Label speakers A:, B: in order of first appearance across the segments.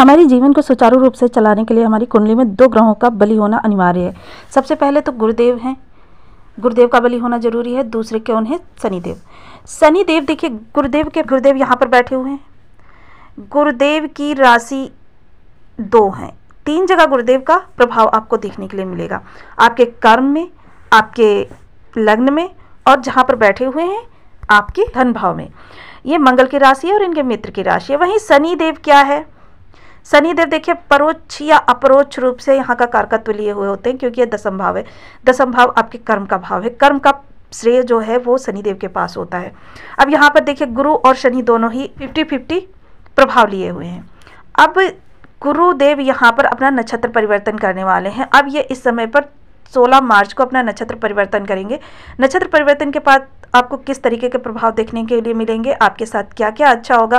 A: हमारे जीवन को सुचारू रूप से चलाने के लिए हमारी कुंडली में दो ग्रहों का बलि होना अनिवार्य है सबसे पहले तो गुरुदेव हैं गुरुदेव का बलि होना जरूरी है दूसरे के उन्हें शनिदेव शनिदेव देखिए गुरुदेव के गुरुदेव यहाँ पर बैठे हुए हैं गुरुदेव की राशि दो है तीन जगह गुरुदेव का प्रभाव आपको देखने के लिए मिलेगा आपके कर्म में आपके लग्न में और जहाँ पर बैठे हुए हैं आपके धन भाव में ये मंगल की राशि है और इनके मित्र की राशि है वहीं शनिदेव देव क्या है शनिदेव देव देखिए परोक्ष या अपरोच रूप से यहाँ का कारकत्व लिए हुए होते हैं क्योंकि ये दसम भाव है दसम भाव आपके कर्म का भाव है कर्म का श्रेय जो है वो शनिदेव के पास होता है अब यहाँ पर देखिए गुरु और शनि दोनों ही फिफ्टी फिफ्टी प्रभाव लिए हुए हैं अब गुरुदेव यहाँ पर अपना नक्षत्र परिवर्तन करने वाले हैं अब ये इस समय पर 16 मार्च को अपना नक्षत्र परिवर्तन करेंगे नक्षत्र परिवर्तन के बाद आपको किस तरीके के प्रभाव देखने के लिए मिलेंगे आपके साथ क्या क्या अच्छा होगा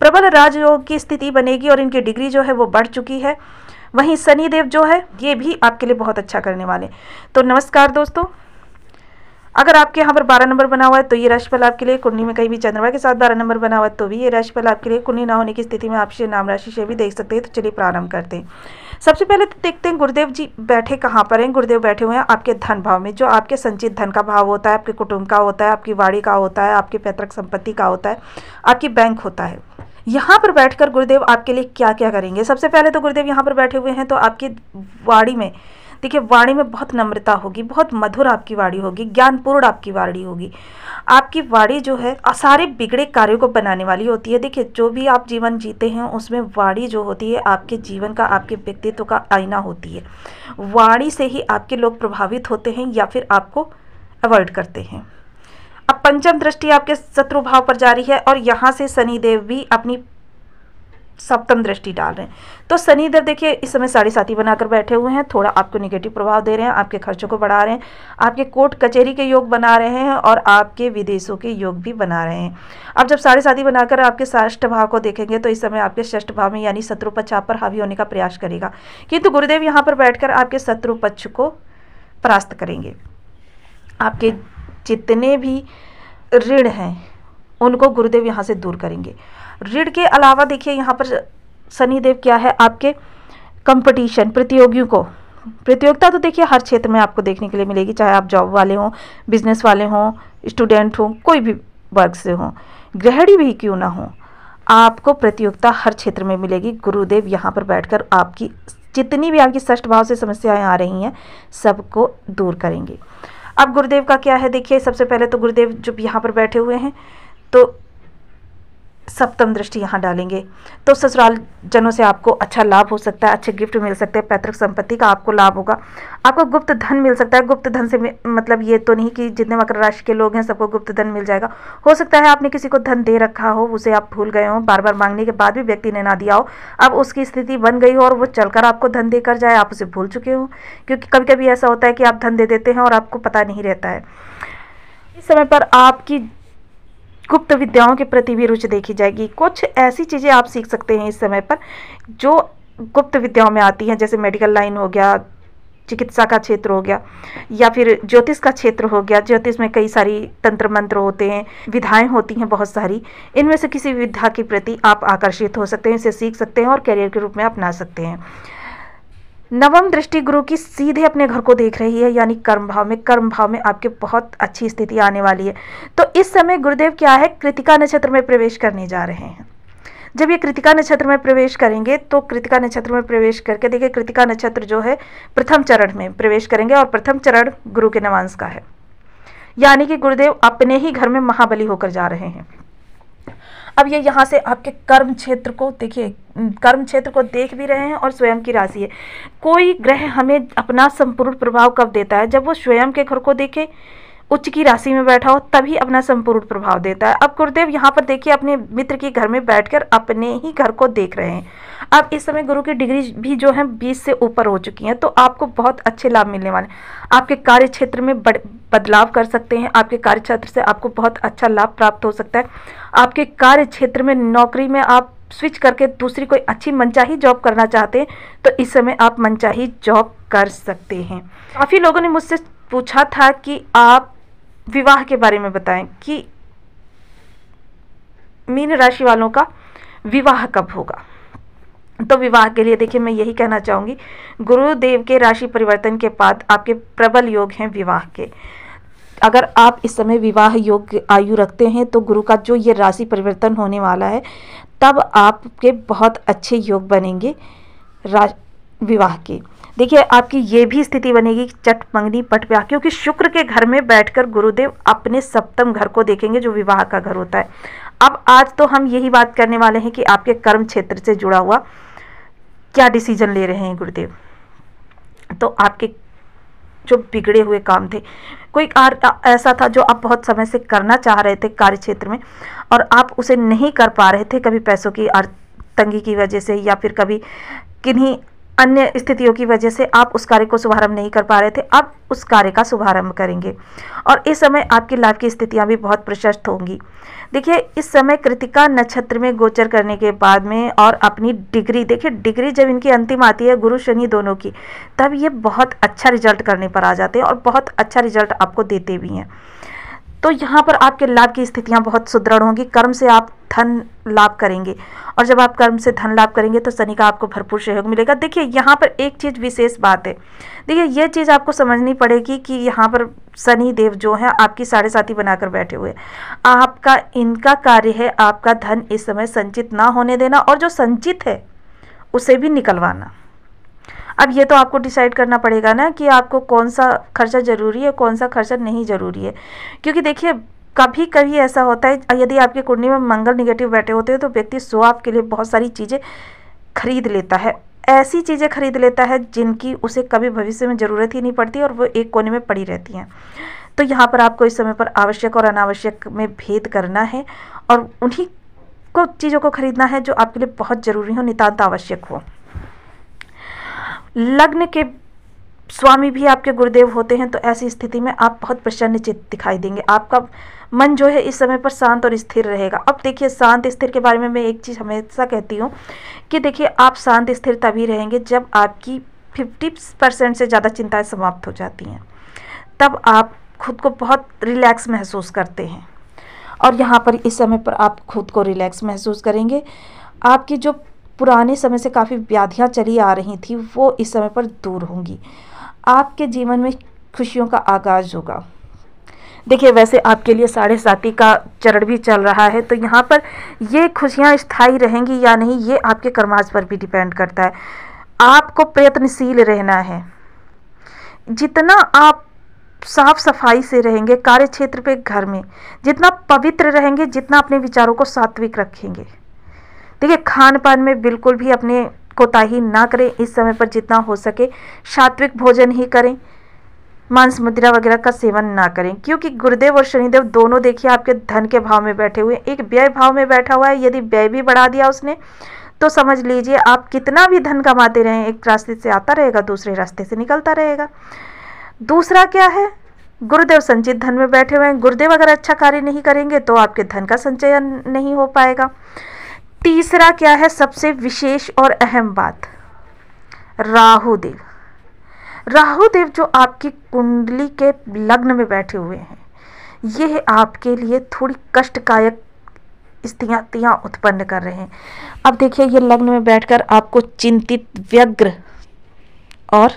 A: प्रबल राजयोग की स्थिति बनेगी और इनकी डिग्री जो है वो बढ़ चुकी है वहीं शनिदेव जो है ये भी आपके लिए बहुत अच्छा करने वाले तो नमस्कार दोस्तों अगर आपके यहाँ पर बारह नंबर बना हुआ है तो ये राशिफल आपके लिए कुंडली में कहीं भी चंद्रमा के साथ बारह नंबर बना हुआ है तो भी ये राशिफल आपके लिए कुंडली ना होने की स्थिति में आप नाम राशि से भी देख सकते हैं तो चलिए प्रारंभ करते हैं सबसे पहले तो देखते हैं गुरुदेव जी बैठे कहाँ पर हैं गुरुदेव बैठे हुए हैं आपके धन भाव में जो आपके संचित धन का भाव होता है आपके कुटुंब का होता है आपकी वाड़ी का होता है आपकी पैतृक संपत्ति का होता है आपकी बैंक होता है यहाँ पर बैठकर गुरुदेव आपके लिए क्या क्या करेंगे सबसे पहले तो गुरुदेव यहाँ पर बैठे हुए हैं तो आपकी वाड़ी में देखिए वाणी में बहुत नम्रता होगी बहुत मधुर आपकी वाणी होगी ज्ञानपूर्ण आपकी वाणी होगी आपकी वाणी जो है सारे बिगड़े कार्यों को बनाने वाली होती है देखिए जो भी आप जीवन जीते हैं उसमें वाणी जो होती है आपके जीवन का आपके व्यक्तित्व का आईना होती है वाणी से ही आपके लोग प्रभावित होते हैं या फिर आपको अवॉइड करते हैं अब पंचम दृष्टि आपके शत्रु भाव पर जारी है और यहाँ से शनिदेव भी अपनी सप्तम दृष्टि डाल रहे हैं तो शनि इधर देखिए इस समय साढ़े साथी बनाकर बैठे हुए हैं थोड़ा आपको निगेटिव प्रभाव दे रहे हैं आपके खर्चों को बढ़ा रहे हैं आपके कोर्ट कचहरी के योग बना रहे हैं और आपके विदेशों के योग भी बना रहे हैं अब जब साढ़े साथी बनाकर आपके ष्ठ भाव को देखेंगे तो इस समय आपके ष्ठ भाव में यानी शत्रु पक्ष आप पर हावी होने का प्रयास करेगा किंतु गुरुदेव यहाँ पर बैठकर आपके शत्रु पक्ष को परास्त करेंगे आपके जितने भी ऋण हैं उनको गुरुदेव यहाँ से दूर करेंगे ऋण के अलावा देखिए यहाँ पर शनिदेव क्या है आपके कंपटीशन प्रतियोगियों को प्रतियोगिता तो देखिए हर क्षेत्र में आपको देखने के लिए मिलेगी चाहे आप जॉब वाले हों बिजनेस वाले हों स्टूडेंट हों कोई भी वर्ग से हों ग्रहणी भी क्यों ना हो आपको प्रतियोगिता हर क्षेत्र में मिलेगी गुरुदेव यहाँ पर बैठकर आपकी जितनी भी आपकी ष्ठ भाव से समस्याएं आ रही हैं सबको दूर करेंगे अब गुरुदेव का क्या है देखिए सबसे पहले तो गुरुदेव जब यहाँ पर बैठे हुए हैं तो सप्तम दृष्टि यहाँ डालेंगे तो ससुराल जनों से आपको अच्छा लाभ हो सकता है अच्छे गिफ्ट मिल सकते हैं पैतृक संपत्ति का आपको लाभ होगा आपको गुप्त धन मिल सकता है गुप्त धन से मतलब ये तो नहीं कि जितने मकर राशि के लोग हैं सबको गुप्त धन मिल जाएगा हो सकता है आपने किसी को धन दे रखा हो उसे आप भूल गए हो बार बार मांगने के बाद भी व्यक्ति ने ना दिया हो अब उसकी स्थिति बन गई हो और वो चलकर आपको धन दे जाए आप उसे भूल चुके हो क्योंकि कभी कभी ऐसा होता है कि आप धन दे देते हैं और आपको पता नहीं रहता है इस समय पर आपकी गुप्त विद्याओं के प्रति भी रुचि देखी जाएगी कुछ ऐसी चीज़ें आप सीख सकते हैं इस समय पर जो गुप्त विद्याओं में आती हैं जैसे मेडिकल लाइन हो गया चिकित्सा का क्षेत्र हो गया या फिर ज्योतिष का क्षेत्र हो गया ज्योतिष में कई सारी तंत्र मंत्र होते हैं विधाएं होती हैं बहुत सारी इनमें से किसी विधा के प्रति आप आकर्षित हो सकते हैं इसे सीख सकते हैं और करियर के रूप में अपना सकते हैं नवम दृष्टि गुरु की सीधे अपने घर को देख रही है यानी कर्म भाव में कर्म भाव में आपके बहुत अच्छी स्थिति आने वाली है तो इस समय गुरुदेव क्या है कृतिका नक्षत्र में प्रवेश करने जा रहे हैं जब ये कृतिका नक्षत्र में प्रवेश करेंगे तो कृतिका नक्षत्र में प्रवेश करके देखिए कृतिका नक्षत्र जो है प्रथम चरण में प्रवेश करेंगे और प्रथम चरण गुरु के नवांश का है यानी कि गुरुदेव अपने ही घर में महाबली होकर जा रहे हैं अब ये यहाँ से आपके कर्म क्षेत्र को देखिए कर्म क्षेत्र को देख भी रहे हैं और स्वयं की राशि है कोई ग्रह हमें अपना संपूर्ण प्रभाव कब देता है जब वो स्वयं के घर को देखे उच्च की राशि में बैठा हो तभी अपना संपूर्ण प्रभाव देता है अब गुरुदेव यहाँ पर देखिए अपने मित्र के घर में बैठकर अपने ही घर को देख रहे हैं अब इस समय गुरु की डिग्री भी जो है बीस से ऊपर हो चुकी हैं तो आपको बहुत अच्छे लाभ मिलने वाले आपके कार्य क्षेत्र में बदलाव कर सकते हैं आपके कार्य क्षेत्र से आपको बहुत अच्छा लाभ प्राप्त हो सकता है आपके कार्य क्षेत्र में नौकरी में आप स्विच करके दूसरी कोई अच्छी मनचाही जॉब करना चाहते हैं तो इस समय आप मनचाही जॉब कर सकते हैं काफ़ी लोगों ने मुझसे पूछा था कि आप विवाह के बारे में बताएं कि मीन राशि वालों का विवाह कब होगा तो विवाह के लिए देखिए मैं यही कहना चाहूंगी गुरुदेव के राशि परिवर्तन के बाद आपके प्रबल योग हैं विवाह के अगर आप इस समय विवाह योग आयु रखते हैं तो गुरु का जो ये राशि परिवर्तन होने वाला है तब आपके बहुत अच्छे योग बनेंगे विवाह के देखिए आपकी ये भी स्थिति बनेगी चट मंगनी पट पे क्योंकि शुक्र के घर में बैठकर गुरुदेव अपने सप्तम घर को देखेंगे जो विवाह का घर होता है अब आज तो हम यही बात करने वाले हैं कि आपके कर्म क्षेत्र से जुड़ा हुआ क्या डिसीजन ले रहे हैं गुरुदेव तो आपके जो बिगड़े हुए काम थे कोई कार्य ऐसा था जो आप बहुत समय से करना चाह रहे थे कार्य क्षेत्र में और आप उसे नहीं कर पा रहे थे कभी पैसों की तंगी की वजह से या फिर कभी किन्हीं अन्य स्थितियों की वजह से आप उस कार्य को शुभारंभ नहीं कर पा रहे थे आप उस कार्य का शुभारंभ करेंगे और इस समय आपकी लाइफ की स्थितियाँ भी बहुत प्रशस्त होंगी देखिए इस समय कृतिका नक्षत्र में गोचर करने के बाद में और अपनी डिग्री देखिए डिग्री जब इनकी अंतिम आती है गुरु शनि दोनों की तब ये बहुत अच्छा रिजल्ट करने पर आ जाते हैं और बहुत अच्छा रिजल्ट आपको देते भी हैं तो यहाँ पर आपके लाभ की स्थितियाँ बहुत सुदृढ़ होंगी कर्म से आप धन लाभ करेंगे और जब आप कर्म से धन लाभ करेंगे तो शनि का आपको भरपूर सहयोग मिलेगा देखिए यहाँ पर एक चीज़ विशेष बात है देखिए ये चीज़ आपको समझनी पड़ेगी कि यहाँ पर शनि देव जो हैं आपकी साढ़े साथी बनाकर बैठे हुए आपका इनका कार्य है आपका धन इस समय संचित ना होने देना और जो संचित है उसे भी निकलवाना अब ये तो आपको डिसाइड करना पड़ेगा ना कि आपको कौन सा खर्चा ज़रूरी है कौन सा खर्चा नहीं ज़रूरी है क्योंकि देखिए कभी कभी ऐसा होता है यदि आपके कुंडली में मंगल निगेटिव बैठे होते हैं तो व्यक्ति सो आपके लिए बहुत सारी चीज़ें खरीद लेता है ऐसी चीज़ें खरीद लेता है जिनकी उसे कभी भविष्य में ज़रूरत ही नहीं पड़ती और वो एक कोने में पड़ी रहती हैं तो यहाँ पर आपको इस समय पर आवश्यक और अनावश्यक में भेद करना है और उन्हीं को चीज़ों को खरीदना है जो आपके लिए बहुत ज़रूरी हो नितान्त आवश्यक हो लग्न के स्वामी भी आपके गुरुदेव होते हैं तो ऐसी स्थिति में आप बहुत प्रसन्न चित दिखाई देंगे आपका मन जो है इस समय पर शांत और स्थिर रहेगा अब देखिए शांत स्थिर के बारे में मैं एक चीज़ हमेशा कहती हूँ कि देखिए आप शांत स्थिर तभी रहेंगे जब आपकी फिफ्टी परसेंट से ज़्यादा चिंताएं समाप्त हो जाती हैं तब आप खुद को बहुत रिलैक्स महसूस करते हैं और यहाँ पर इस समय पर आप खुद को रिलैक्स महसूस करेंगे आपकी जो पुराने समय से काफ़ी व्याधियाँ चली आ रही थी वो इस समय पर दूर होंगी आपके जीवन में खुशियों का आगाज़ होगा देखिए वैसे आपके लिए साढ़े साथी का चरण भी चल रहा है तो यहाँ पर ये खुशियाँ स्थाई रहेंगी या नहीं ये आपके कर्माज पर भी डिपेंड करता है आपको प्रयत्नशील रहना है जितना आप साफ सफाई से रहेंगे कार्य क्षेत्र पे घर में जितना पवित्र रहेंगे जितना अपने विचारों को सात्विक रखेंगे देखिए खान पान में बिल्कुल भी अपने कोताही ना करें इस समय पर जितना हो सके सात्विक भोजन ही करें मांस मुद्रा वगैरह का सेवन ना करें क्योंकि गुरुदेव और शनिदेव दोनों देखिए आपके धन के भाव में बैठे हुए एक व्यय भाव में बैठा हुआ है यदि व्यय भी बढ़ा दिया उसने तो समझ लीजिए आप कितना भी धन कमाते रहें एक रास्ते से आता रहेगा दूसरे रास्ते से निकलता रहेगा दूसरा क्या है गुरुदेव संचित धन में बैठे हुए हैं गुरुदेव अगर अच्छा कार्य नहीं करेंगे तो आपके धन का संचयन नहीं हो पाएगा तीसरा क्या है सबसे विशेष और अहम बात राहुदेव राहुदेव जो आपकी कुंडली के लग्न में बैठे हुए हैं यह आपके लिए थोड़ी कष्टकायक स्थितियां उत्पन्न कर रहे हैं अब देखिए ये लग्न में बैठकर आपको चिंतित व्यग्र और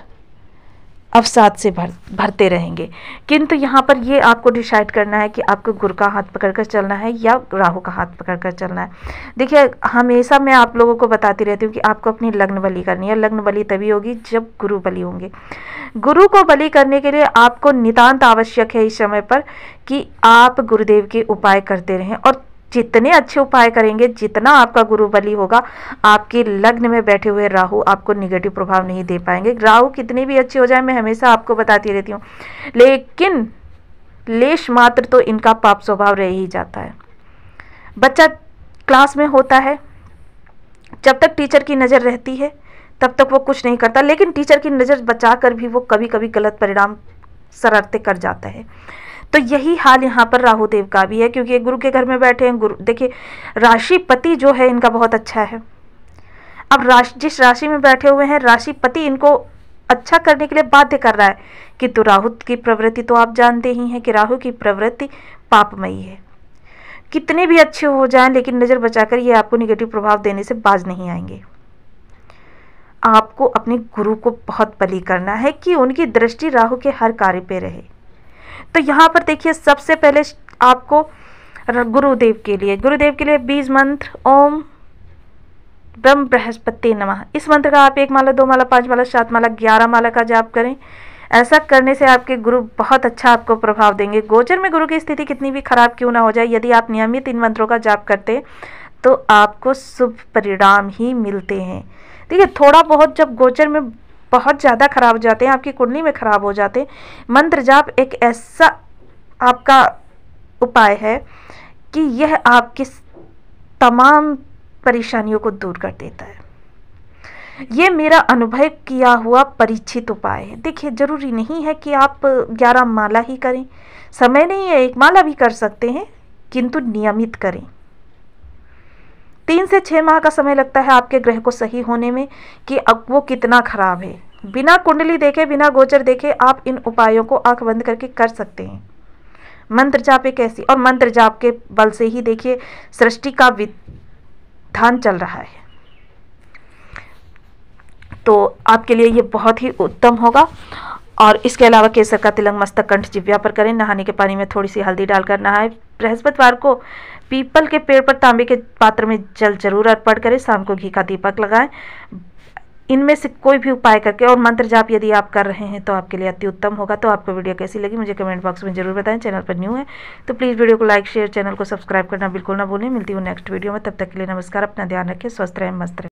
A: अवसाद से भर भरते रहेंगे किंतु यहाँ पर ये आपको डिसाइड करना है कि आपको गुरु का हाथ पकड़कर चलना है या राहु का हाथ पकड़कर चलना है देखिए हमेशा मैं आप लोगों को बताती रहती हूँ कि आपको अपनी लग्न बलि करनी है लग्न बलि तभी होगी जब गुरु बलि होंगे गुरु को बलि करने के लिए आपको नितान्त आवश्यक है इस समय पर कि आप गुरुदेव के उपाय करते रहें और जितने अच्छे उपाय करेंगे जितना आपका गुरु बली होगा आपके लग्न में बैठे हुए राहु आपको निगेटिव प्रभाव नहीं दे पाएंगे राहु कितने भी अच्छे हो जाए मैं हमेशा आपको बताती रहती हूँ लेकिन लेश मात्र तो इनका पाप स्वभाव रह ही जाता है बच्चा क्लास में होता है जब तक टीचर की नज़र रहती है तब तक वो कुछ नहीं करता लेकिन टीचर की नज़र बचा कर भी वो कभी कभी गलत परिणाम शरारते कर जाता है तो यही हाल यहाँ पर राहु देव का भी है क्योंकि ये गुरु के घर में बैठे हैं गुरु देखिए राशिपति जो है इनका बहुत अच्छा है अब राशि जिस राशि में बैठे हुए हैं राशिपति इनको अच्छा करने के लिए बाध्य कर रहा है कि तो राहु की प्रवृत्ति तो आप जानते ही हैं कि राहु की प्रवृत्ति पापमयी है कितने भी अच्छे हो जाएं लेकिन नज़र बचाकर ये आपको निगेटिव प्रभाव देने से बाज नहीं आएंगे आपको अपने गुरु को बहुत बली करना है कि उनकी दृष्टि राहु के हर कार्य पे रहे तो यहाँ पर देखिए सबसे पहले आपको गुरुदेव के लिए गुरुदेव के लिए बीज मंत्र ओम ब्रह्म बृहस्पति नमः इस मंत्र का आप एक माला दो माला पांच माला सात माला ग्यारह माला का जाप करें ऐसा करने से आपके गुरु बहुत अच्छा आपको प्रभाव देंगे गोचर में गुरु की स्थिति कितनी भी खराब क्यों ना हो जाए यदि आप नियमित इन मंत्रों का जाप करते तो आपको शुभ परिणाम ही मिलते हैं देखिए थोड़ा बहुत जब गोचर में बहुत ज़्यादा खराब हो जाते हैं आपकी कुंडली में खराब हो जाते हैं मंत्र जाप एक ऐसा आपका उपाय है कि यह आपकी तमाम परेशानियों को दूर कर देता है ये मेरा अनुभव किया हुआ परिचित उपाय है देखिए ज़रूरी नहीं है कि आप ग्यारह माला ही करें समय नहीं है एक माला भी कर सकते हैं किंतु नियमित करें तीन से छः माह का समय लगता है आपके ग्रह को सही होने में कि अब वो कितना खराब है बिना कुंडली देखे बिना गोचर देखे आप इन उपायों को आंख बंद करके कर सकते हैं मंत्र जाप एक ऐसी और मंत्र जाप के बल से ही देखिए सृष्टि का विधान चल रहा है तो आपके लिए ये बहुत ही उत्तम होगा और इसके अलावा केसर का तिलंग मस्तक कंठ जिव्या पर करें नहाने के पानी में थोड़ी सी हल्दी डालकर नहाए बृहस्पतिवार को पीपल के पेड़ पर तांबे के पात्र में जल जरूर अर्पण करें शाम को घी का दीपक लगाएं इनमें से कोई भी उपाय करके और मंत्र जाप यदि आप कर रहे हैं तो आपके लिए अति उत्तम होगा तो आपको वीडियो कैसी लगी मुझे कमेंट बॉक्स में जरूर बताएं चैनल पर न्यू है तो प्लीज़ वीडियो को लाइक शेयर चैनल को सब्सक्राइब करना बिल्कुल ना भूलें मिलती हूँ नेक्स्ट वीडियो में तब तक के लिए नमस्कार अपना ध्यान रखें स्वस्थ रहें मस्त रहें